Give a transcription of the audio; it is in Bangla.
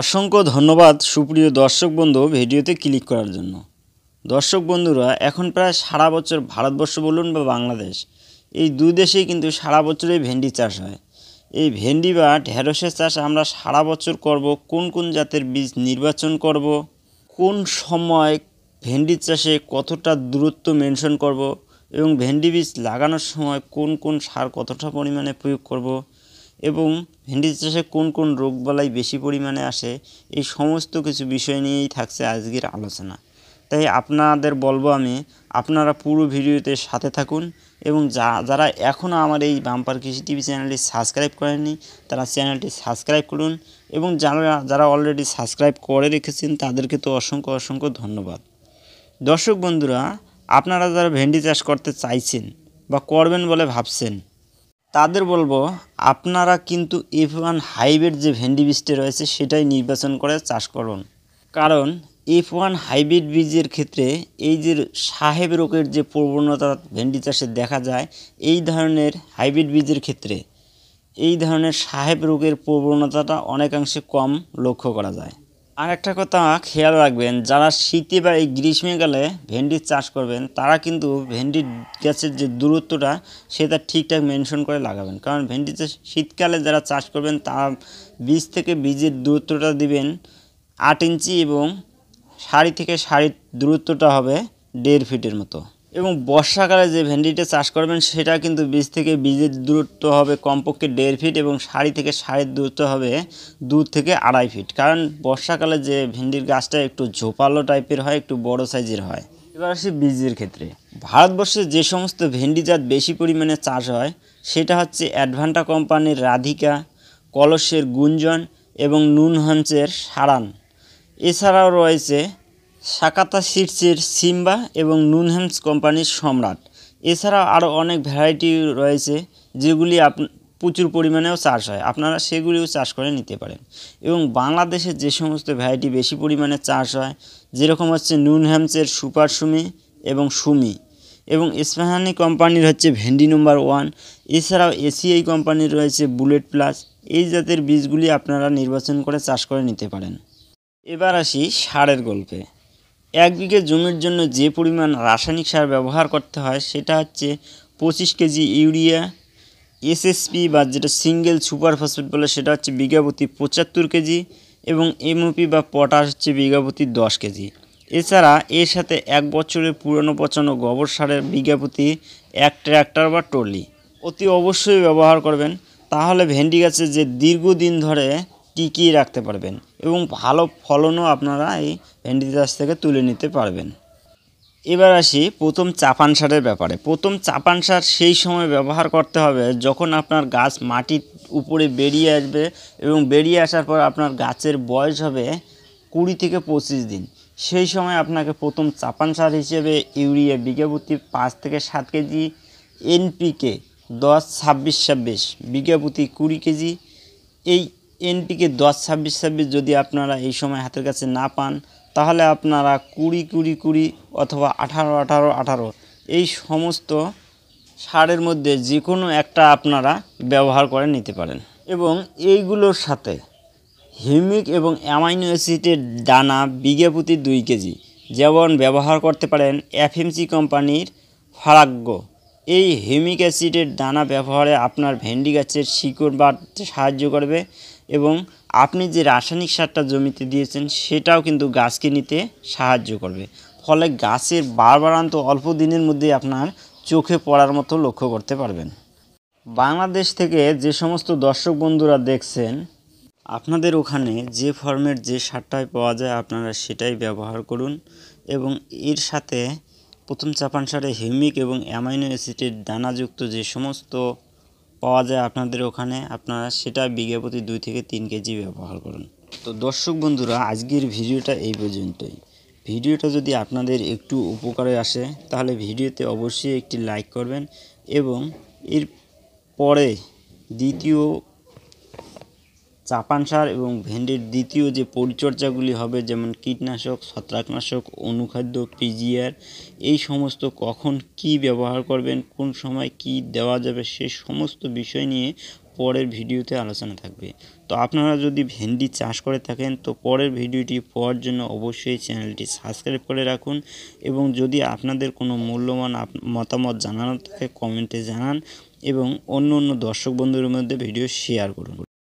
অসংখ্য ধন্যবাদ সুপ্রিয় দর্শক বন্ধু ভিডিওতে ক্লিক করার জন্য দর্শক বন্ধুরা এখন প্রায় সারা বছর ভারতবর্ষ বলুন বা বাংলাদেশ এই দুই দেশেই কিন্তু সারা বছরই ভেন্ডি চাষ হয় এই ভেন্ডি বা ঢেঁড়সের চাষ আমরা সারা বছর করব কোন কোন জাতের বীজ নির্বাচন করব কোন সময় ভেন্ডি চাষে কতটা দূরত্ব মেনশন করব এবং ভেন্ডি বীজ লাগানোর সময় কোন কোন সার কতটা পরিমাণে প্রয়োগ করব এবং ভেন্ডি চাষে কোন কোন রোগবালাই বেশি পরিমাণে আসে এই সমস্ত কিছু বিষয় নিয়েই থাকছে আজকের আলোচনা তাই আপনাদের বলবো আমি আপনারা পুরো ভিডিওতে সাথে থাকুন এবং যা যারা এখনও আমার এই বাম্পার কৃষি টিভি চ্যানেলটি সাবস্ক্রাইব করেননি তারা চ্যানেলটি সাবস্ক্রাইব করুন এবং যারা যারা অলরেডি সাবস্ক্রাইব করে রেখেছেন তাদেরকে তো অসংখ্য অসংখ্য ধন্যবাদ দর্শক বন্ধুরা আপনারা যারা ভেন্ডি চাষ করতে চাইছেন বা করবেন বলে ভাবছেন তাদের বলবো আপনারা কিন্তু এফ ওয়ান হাইব্রিড যে ভেন্ডি বীজটি রয়েছে সেটাই নির্বাচন করে চাষ করুন কারণ এফ ওয়ান হাইব্রিড বীজের ক্ষেত্রে এই যে সাহেব রোগের যে প্রবণতা ভেন্ডি চাষে দেখা যায় এই ধরনের হাইব্রিড বীজের ক্ষেত্রে এই ধরনের সাহেব রোগের প্রবণতাটা অনেকাংশে কম লক্ষ্য করা যায় আর একটা কথা খেয়াল রাখবেন যারা শীতে বা এই গ্রীষ্মকালে ভেন্ডির চাষ করবেন তারা কিন্তু ভেন্ডির গাছের যে দূরত্বটা সেটা ঠিকঠাক মেনশন করে লাগাবেন কারণ ভেন্ডিতে শীতকালে যারা চাষ করবেন তা বীজ থেকে বীজের দূরত্বটা দিবেন আট ইঞ্চি এবং শাড়ি থেকে শাড়ির দূরত্বটা হবে দেড় ফিটের মতো এবং বর্ষাকালে যে ভেন্ডিটা চাষ করবেন সেটা কিন্তু বীজ থেকে বীজের দূরত্ব হবে কমপক্ষে দেড় ফিট এবং সারি থেকে সারির দূরত্ব হবে দু থেকে আড়াই ফিট কারণ বর্ষাকালে যে ভেন্ডির গাছটা একটু ঝোপালো টাইপের হয় একটু বড় সাইজের হয় এবার আসি বীজের ক্ষেত্রে ভারতবর্ষে যে সমস্ত ভেন্ডি জাত বেশি পরিমাণে চাষ হয় সেটা হচ্ছে অ্যাডভান্টা কোম্পানির রাধিকা কলসের গুঞ্জন এবং নুনহাঞ্চের সারান এছাড়াও রয়েছে সাকাতা সিটসের সিম্বা এবং নুনহ্যামস কোম্পানির সম্রাট এছাড়া আরও অনেক ভ্যারাইটি রয়েছে যেগুলি আপ প্রচুর পরিমাণেও চাষ হয় আপনারা সেগুলিও চাষ করে নিতে পারেন এবং বাংলাদেশে যে সমস্ত ভ্যারাইটি বেশি পরিমাণে চাষ হয় যেরকম হচ্ছে নুনহ্যামসের সুপার সুমি এবং সুমি এবং ইস্পাহানি কোম্পানির হচ্ছে ভেন্ডি নম্বর ওয়ান এছাড়াও এসিআই কোম্পানির রয়েছে বুলেট প্লাস এই জাতের বীজগুলি আপনারা নির্বাচন করে চাষ করে নিতে পারেন এবার আসি সারের গল্পে এক বিঘে জমির জন্য যে পরিমাণ রাসায়নিক সার ব্যবহার করতে হয় সেটা হচ্ছে পঁচিশ কেজি ইউরিয়া এসএসপি বা যেটা সিঙ্গেল সুপার ফসফেট বলে সেটা হচ্ছে বিঘাপতি পঁচাত্তর কেজি এবং এমওপি বা পটাশ হচ্ছে বিঘাপতি দশ কেজি এছাড়া এর সাথে এক বছরের পুরনো পচানো গোবর সারের বিঘাপতি এক ট্র্যাক্টর বা ট্রলি অতি অবশ্যই ব্যবহার করবেন তাহলে ভেন্ডি গাছে যে দীর্ঘদিন ধরে টিকিয়ে রাখতে পারবেন এবং ভালো ফলনও আপনারা এই ভেন্ডি চাষ থেকে তুলে নিতে পারবেন এবার আসি প্রথম চাপান সারের ব্যাপারে প্রথম চাপান সার সেই সময় ব্যবহার করতে হবে যখন আপনার গাছ মাটির উপরে বেরিয়ে আসবে এবং বেরিয়ে আসার পর আপনার গাছের বয়স হবে কুড়ি থেকে পঁচিশ দিন সেই সময় আপনাকে প্রথম চাপান সার হিসেবে ইউরিয়া বিঘাপতি পাঁচ থেকে সাত কেজি এনপিকে দশ ছাব্বিশ ছাব্বিশ বিঘা প্রতি কুড়ি কেজি এই এনটিকে দশ ছাব্বিশ ছাব্বিশ যদি আপনারা এই সময় হাতের কাছে না পান তাহলে আপনারা কুড়ি কুড়ি কুড়ি অথবা আঠারো আঠারো আঠারো এই সমস্ত সারের মধ্যে যে কোনো একটা আপনারা ব্যবহার করে নিতে পারেন এবং এইগুলোর সাথে হিউমিক এবং অ্যামাইনো অ্যাসিডের দানা বিঘে প্রতি দুই কেজি যেমন ব্যবহার করতে পারেন এফএমসি কোম্পানির ফারাগ্য এই হিমিক অ্যাসিডের দানা ব্যবহারে আপনার ভেন্ডি গাছের শিকড় বাড়তে সাহায্য করবে এবং আপনি যে রাসায়নিক সারটা জমিতে দিয়েছেন সেটাও কিন্তু গাছকে নিতে সাহায্য করবে ফলে গাছের বারবারান্ত অল্প দিনের মধ্যে আপনার চোখে পড়ার মতো লক্ষ্য করতে পারবেন বাংলাদেশ থেকে যে সমস্ত দর্শক বন্ধুরা দেখছেন আপনাদের ওখানে যে ফর্মের যে সারটাই পাওয়া যায় আপনারা সেটাই ব্যবহার করুন এবং এর সাথে প্রথম চাপান সারে হিউমিক এবং অ্যামাইনো অ্যাসিডের দানাযুক্ত যে সমস্ত পাওয়া যায় আপনাদের ওখানে আপনারা সেটা বিঘে প্রতি দুই থেকে তিন কেজি ব্যবহার করুন তো দর্শক বন্ধুরা আজকের ভিডিওটা এই পর্যন্তই ভিডিওটা যদি আপনাদের একটু উপকারে আসে তাহলে ভিডিওতে অবশ্যই একটি লাইক করবেন এবং এর পরে দ্বিতীয় চাপান সার এবং ভেন্ডির দ্বিতীয় যে পরিচর্যাগুলি হবে যেমন কীটনাশক ছত্রাকনাশক অনুখাদ্য পিজিআর এই সমস্ত কখন কি ব্যবহার করবেন কোন সময় কি দেওয়া যাবে সে সমস্ত বিষয় নিয়ে পরের ভিডিওতে আলোচনা থাকবে তো আপনারা যদি ভেন্ডি চাষ করে থাকেন তো পরের ভিডিওটি পাওয়ার জন্য অবশ্যই চ্যানেলটি সাবস্ক্রাইব করে রাখুন এবং যদি আপনাদের কোনো মূল্যবান মতামত জানানো থাকে কমেন্টে জানান এবং অন্য অন্য দর্শক বন্ধুদের মধ্যে ভিডিও শেয়ার করুন